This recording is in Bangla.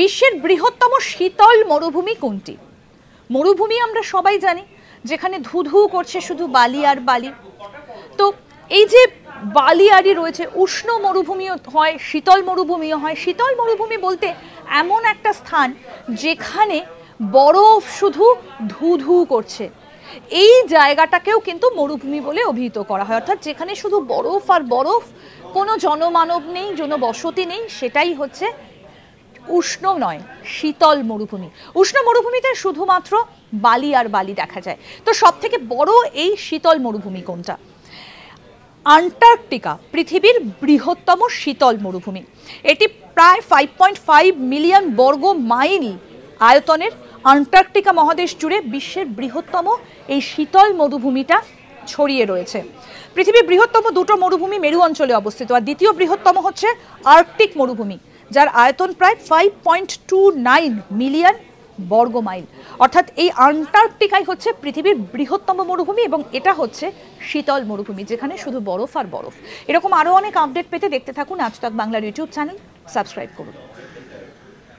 বিশ্বের বৃহত্তম শীতল মরুভূমি কোনটি মরুভূমি আমরা সবাই জানি যেখানে ধুধু করছে শুধু বালি আর বালি তো এই যে আরই রয়েছে উষ্ণ মরুভূমিও হয় শীতল মরুভূমিও হয় শীতল মরুভূমি বলতে এমন একটা স্থান যেখানে বরফ শুধু ধু ধু করছে এই জায়গাটাকেও কিন্তু মরুভূমি বলে অভিহিত করা হয় অর্থাৎ যেখানে শুধু বরফ আর বরফ কোনো জনমানব নেই জনবসতি নেই সেটাই হচ্ছে উষ্ণ নয় শীতল মরুভূমি উষ্ণ মরুভূমিতে শুধুমাত্র বালি আর বালি দেখা যায় তো সবথেকে বড় এই শীতল মরুভূমি কোনটা আন্টার্কটিকা পৃথিবীর বৃহত্তম শীতল মরুভূমি এটি প্রায় ফাইভ পয়েন্ট ফাইভ মিলিয়ন বর্গ মাইল আয়তনের আন্টার্কটিকা মহাদেশ জুড়ে বিশ্বের বৃহত্তম এই শীতল মরুভূমিটা ছড়িয়ে রয়েছে পৃথিবীর বৃহত্তম দুটো মরুভূমি মেরু অঞ্চলে অবস্থিত আর দ্বিতীয় বৃহত্তম হচ্ছে আর্কটিক মরুভূমি যার আয়তন প্রায় five point two nine million বর্গমাইল অর্থাৎ এই আন্টার্কটিকাই হচ্ছে পৃথিবীর বৃহত্তম মরুভূমি এবং এটা হচ্ছে শীতল মরুভূমি যেখানে শুধু বরফ আর বরফ এরকম আরও অনেক আপডেট পেতে দেখতে থাকুন আজ বাংলার ইউটিউব চ্যানেল সাবস্ক্রাইব করুন